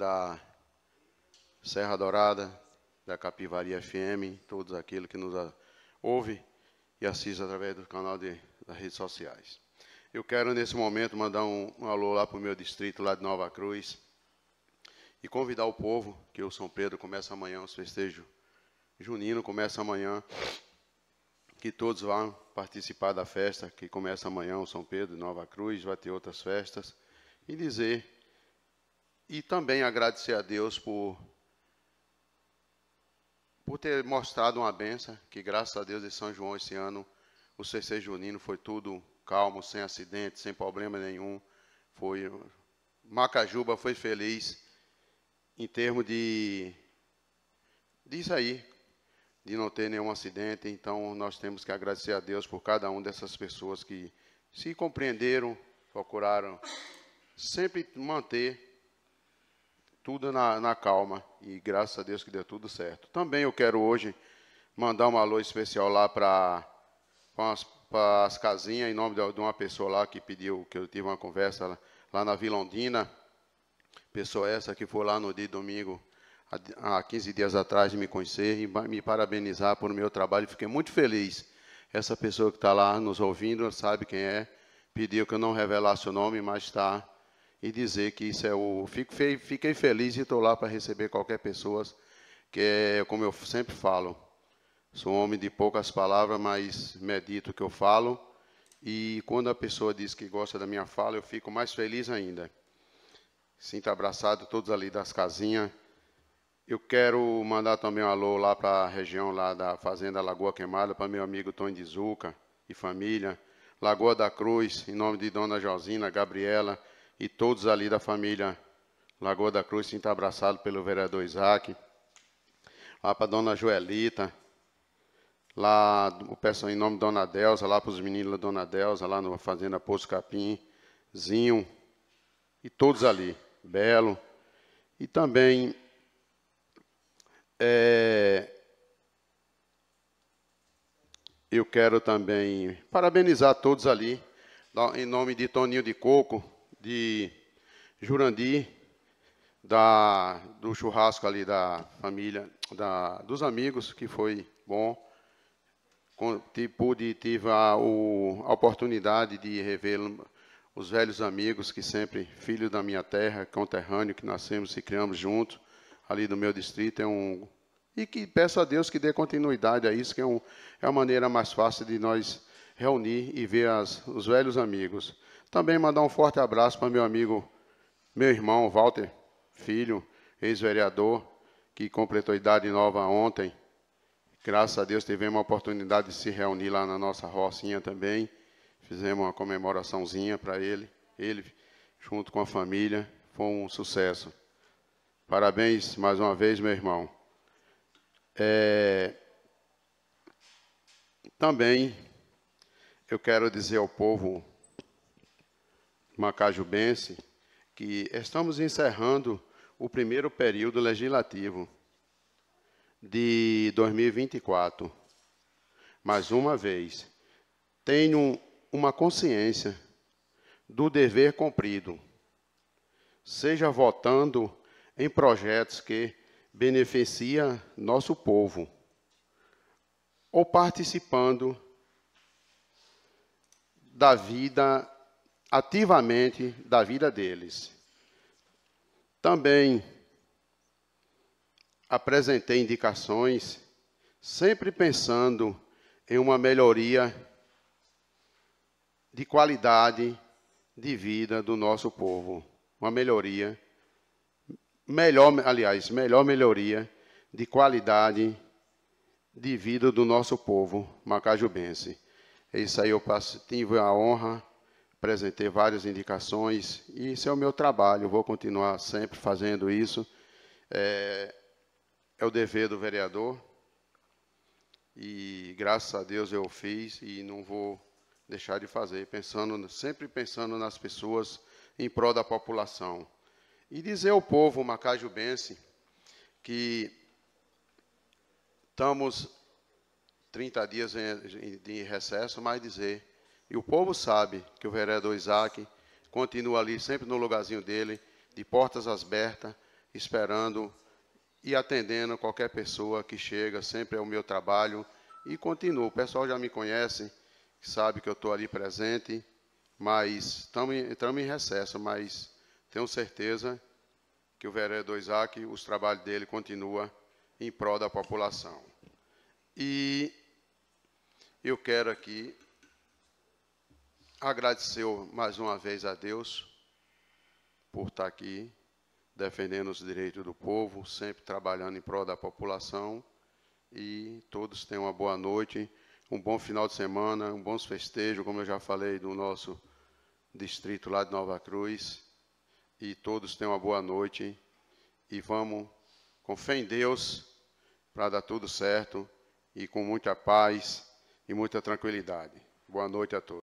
da Serra Dourada, da Capivari FM, todos aqueles que nos ouvem e assistem através do canal de, das redes sociais. Eu quero, nesse momento, mandar um, um alô lá para o meu distrito, lá de Nova Cruz, e convidar o povo, que o São Pedro começa amanhã, o festejo junino começa amanhã, que todos vão participar da festa que começa amanhã, o São Pedro, Nova Cruz, vai ter outras festas, e dizer e também agradecer a Deus por por ter mostrado uma benção, que graças a Deus de São João esse ano, o CC Junino foi tudo calmo, sem acidente, sem problema nenhum. Foi Macajuba foi feliz em termos de disso aí, de não ter nenhum acidente. Então nós temos que agradecer a Deus por cada uma dessas pessoas que se compreenderam, procuraram sempre manter tudo na, na calma e graças a Deus que deu tudo certo. Também eu quero hoje mandar um alô especial lá para as casinhas, em nome de, de uma pessoa lá que pediu, que eu tive uma conversa lá, lá na Ondina. pessoa essa que foi lá no dia de domingo há 15 dias atrás de me conhecer e me parabenizar por meu trabalho. Fiquei muito feliz. Essa pessoa que está lá nos ouvindo sabe quem é. Pediu que eu não revelasse o nome, mas está e dizer que isso é o. Fico, fiquei feliz e estou lá para receber qualquer pessoa, que é, como eu sempre falo, sou um homem de poucas palavras, mas medito o que eu falo. E quando a pessoa diz que gosta da minha fala, eu fico mais feliz ainda. Sinto abraçado todos ali das casinhas. Eu quero mandar também um alô lá para a região lá da Fazenda Lagoa Queimada, para meu amigo Tom de Zuca e família. Lagoa da Cruz, em nome de Dona Josina, Gabriela, e todos ali da família Lagoa da Cruz, sinto abraçado pelo vereador Isaac, lá para dona Joelita, lá o pessoal em nome de Dona Delza, lá para os meninos da Dona Delza, lá na Fazenda Poço Capim, Zinho, e todos ali, Belo, e também é, eu quero também parabenizar todos ali, em nome de Toninho de Coco, de Jurandi, da, do churrasco ali da família, da, dos amigos, que foi bom. Pude, tive a, o, a oportunidade de rever os velhos amigos que sempre, filho da minha terra, conterrâneo, que nascemos e criamos juntos, ali do meu distrito, é um... E que peço a Deus que dê continuidade a isso, que é, um, é a maneira mais fácil de nós reunir e ver as, os velhos amigos. Também mandar um forte abraço para meu amigo, meu irmão Walter Filho, ex-vereador, que completou idade nova ontem. Graças a Deus tivemos a oportunidade de se reunir lá na nossa rocinha também. Fizemos uma comemoraçãozinha para ele, ele junto com a família, foi um sucesso. Parabéns mais uma vez, meu irmão. É... Também eu quero dizer ao povo macajubense que estamos encerrando o primeiro período legislativo de 2024. Mais uma vez, tenho uma consciência do dever cumprido, seja votando em projetos que beneficia nosso povo ou participando da vida ativamente da vida deles. Também apresentei indicações, sempre pensando em uma melhoria de qualidade de vida do nosso povo, uma melhoria melhor, aliás, melhor melhoria de qualidade de vida do nosso povo macajubense. É isso aí, eu passo, tive a honra apresentei várias indicações e isso é o meu trabalho, vou continuar sempre fazendo isso. É, é o dever do vereador e graças a Deus eu fiz e não vou deixar de fazer, pensando sempre pensando nas pessoas em prol da população. E dizer ao povo macajubense que estamos 30 dias de recesso, mas dizer e o povo sabe que o vereador Isaac continua ali, sempre no lugarzinho dele, de portas abertas, esperando e atendendo qualquer pessoa que chega, sempre é o meu trabalho. E continuo. O pessoal já me conhece, sabe que eu estou ali presente, mas estamos em recesso, mas tenho certeza que o vereador Isaac, os trabalhos dele continua em prol da população. E eu quero aqui agradeceu mais uma vez a Deus por estar aqui defendendo os direitos do povo, sempre trabalhando em prol da população. E todos tenham uma boa noite, um bom final de semana, um bom festejo, como eu já falei, do nosso distrito lá de Nova Cruz. E todos tenham uma boa noite e vamos com fé em Deus para dar tudo certo e com muita paz e muita tranquilidade. Boa noite a todos.